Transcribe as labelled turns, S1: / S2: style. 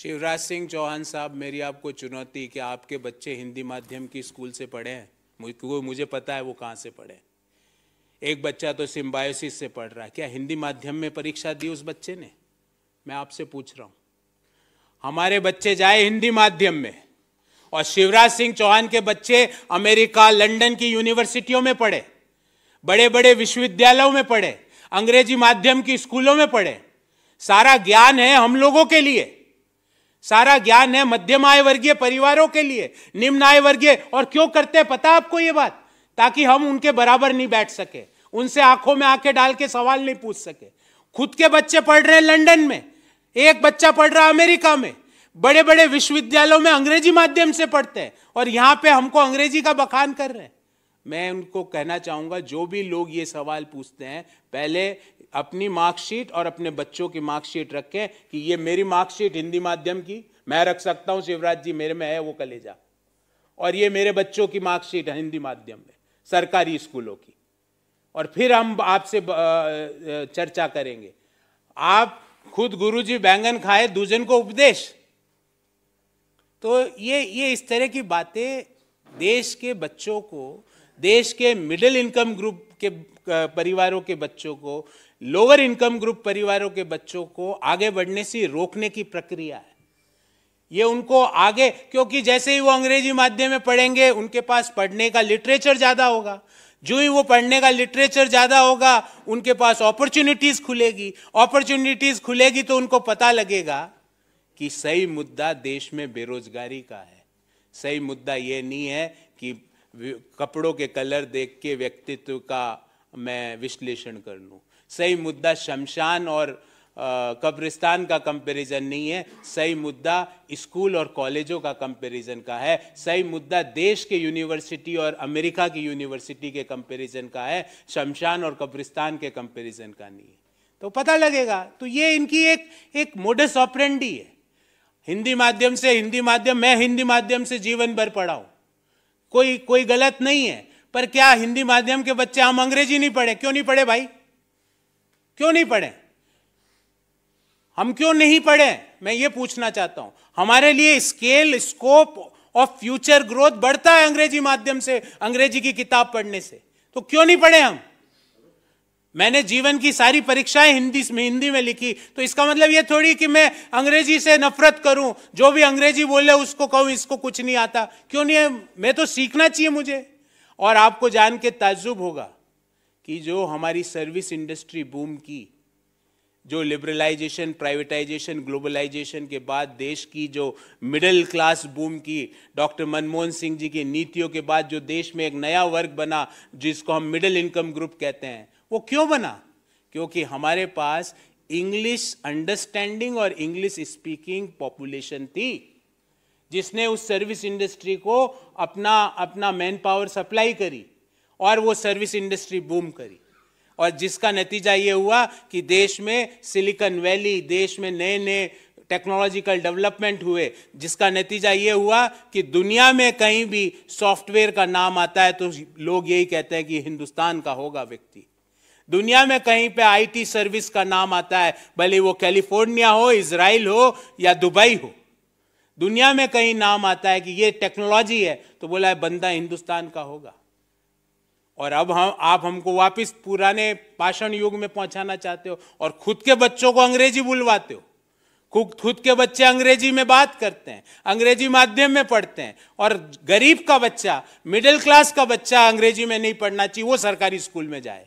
S1: शिवराज सिंह चौहान साहब मेरी आपको चुनौती कि आपके बच्चे हिंदी माध्यम की स्कूल से पढ़े हैं मुझको मुझे पता है वो कहाँ से पढ़े एक बच्चा तो सिम्बायोसिस से पढ़ रहा है क्या हिंदी माध्यम में परीक्षा दी उस बच्चे ने मैं आपसे पूछ रहा हूँ हमारे बच्चे जाए हिंदी माध्यम में और शिवराज सिंह चौहान के बच्चे अमेरिका लंदन की यूनिवर्सिटियों में पढ़े बड़े बड़े विश्वविद्यालयों में पढ़े अंग्रेजी माध्यम की स्कूलों में पढ़े सारा ज्ञान है हम लोगों के लिए सारा ज्ञान है मध्यम आय वर्गीय परिवारों के लिए निम्न आय वर्गीय और क्यों करते हैं पता आपको ये बात ताकि हम उनके बराबर नहीं बैठ सके उनसे आंखों में आंखें डाल के सवाल नहीं पूछ सके खुद के बच्चे पढ़ रहे हैं लंदन में एक बच्चा पढ़ रहा है अमेरिका में बड़े बड़े विश्वविद्यालयों में अंग्रेजी माध्यम से पढ़ते हैं और यहां पे हमको अंग्रेजी का बखान कर रहे हैं मैं उनको कहना चाहूँगा जो भी लोग ये सवाल पूछते हैं पहले अपनी मार्कशीट और अपने बच्चों की मार्कशीट रखें कि ये मेरी मार्कशीट हिंदी माध्यम की मैं रख सकता हूँ शिवराज जी मेरे में है वो कलेजा और ये मेरे बच्चों की मार्कशीट हिंदी माध्यम में सरकारी स्कूलों की और फिर हम आपसे चर्चा करेंगे आप खुद गुरुजी बैंगन खाए दूजन को उपदेश तो ये ये इस तरह की बातें देश के बच्चों को देश के मिडिल इनकम ग्रुप के परिवारों के बच्चों को लोअर इनकम ग्रुप परिवारों के बच्चों को आगे बढ़ने से रोकने की प्रक्रिया है ये उनको आगे क्योंकि जैसे ही वो अंग्रेजी माध्यम में पढ़ेंगे उनके पास पढ़ने का लिटरेचर ज़्यादा होगा जो ही वो पढ़ने का लिटरेचर ज़्यादा होगा उनके पास अपॉर्चुनिटीज़ खुलेगी अपॉर्चुनिटीज़ खुलेगी तो उनको पता लगेगा कि सही मुद्दा देश में बेरोजगारी का है सही मुद्दा ये नहीं है कि कपड़ों के कलर देख के व्यक्तित्व का मैं विश्लेषण कर लूँ सही मुद्दा शमशान और कब्रिस्तान का कंपैरिजन नहीं है सही मुद्दा स्कूल और कॉलेजों का कंपैरिजन का है सही मुद्दा देश के यूनिवर्सिटी और अमेरिका की यूनिवर्सिटी के कंपैरिजन का है शमशान और कब्रिस्तान के कंपैरिजन का नहीं है तो पता लगेगा तो ये इनकी एक एक मोडस ऑपरेंडी है हिंदी माध्यम से हिंदी माध्यम मैं हिंदी माध्यम से जीवन भर पढ़ाऊँ हूँ कोई कोई गलत नहीं है पर क्या हिंदी माध्यम के बच्चे हम अंग्रेजी नहीं पढ़े क्यों नहीं पढ़े भाई क्यों नहीं पढ़े हम क्यों नहीं पढ़े मैं ये पूछना चाहता हूं हमारे लिए scale scope of future growth बढ़ता है अंग्रेजी माध्यम से अंग्रेजी की किताब पढ़ने से तो क्यों नहीं पढ़े हम मैंने जीवन की सारी परीक्षाएं हिंदी में हिंदी में लिखी तो इसका मतलब ये थोड़ी कि मैं अंग्रेजी से नफरत करूं जो भी अंग्रेजी बोले उसको कहूं इसको कुछ नहीं आता क्यों नहीं मैं तो सीखना चाहिए मुझे और आपको जान के ताजुब होगा कि जो हमारी सर्विस इंडस्ट्री बूम की जो लिबरलाइजेशन प्राइवेटाइजेशन ग्लोबलाइजेशन के बाद देश की जो मिडिल क्लास बूम की डॉक्टर मनमोहन सिंह जी की नीतियों के बाद जो देश में एक नया वर्ग बना जिसको हम मिडिल इनकम ग्रुप कहते हैं वो क्यों बना क्योंकि हमारे पास इंग्लिश अंडरस्टैंडिंग और इंग्लिश स्पीकिंग पॉपुलेशन थी जिसने उस सर्विस इंडस्ट्री को अपना अपना मैन पावर सप्लाई करी और वो सर्विस इंडस्ट्री बूम करी और जिसका नतीजा ये हुआ कि देश में सिलिकॉन वैली देश में नए नए टेक्नोलॉजिकल डेवलपमेंट हुए जिसका नतीजा ये हुआ कि दुनिया में कहीं भी सॉफ्टवेयर का नाम आता है तो लोग यही कहते हैं कि हिंदुस्तान का होगा व्यक्ति दुनिया में कहीं पे आईटी सर्विस का नाम आता है भले वो कैलिफोर्निया हो इसराइल हो या दुबई हो दुनिया में कहीं नाम आता है कि ये टेक्नोलॉजी है तो बोला है बंदा हिंदुस्तान का होगा और अब हम आप हमको वापस पुराने पाषाण युग में पहुंचाना चाहते हो और खुद के बच्चों को अंग्रेजी बुलवाते हो खुद खुद के बच्चे अंग्रेजी में बात करते हैं अंग्रेजी माध्यम में पढ़ते हैं और गरीब का बच्चा मिडिल क्लास का बच्चा अंग्रेजी में नहीं पढ़ना चाहिए वो सरकारी स्कूल में जाए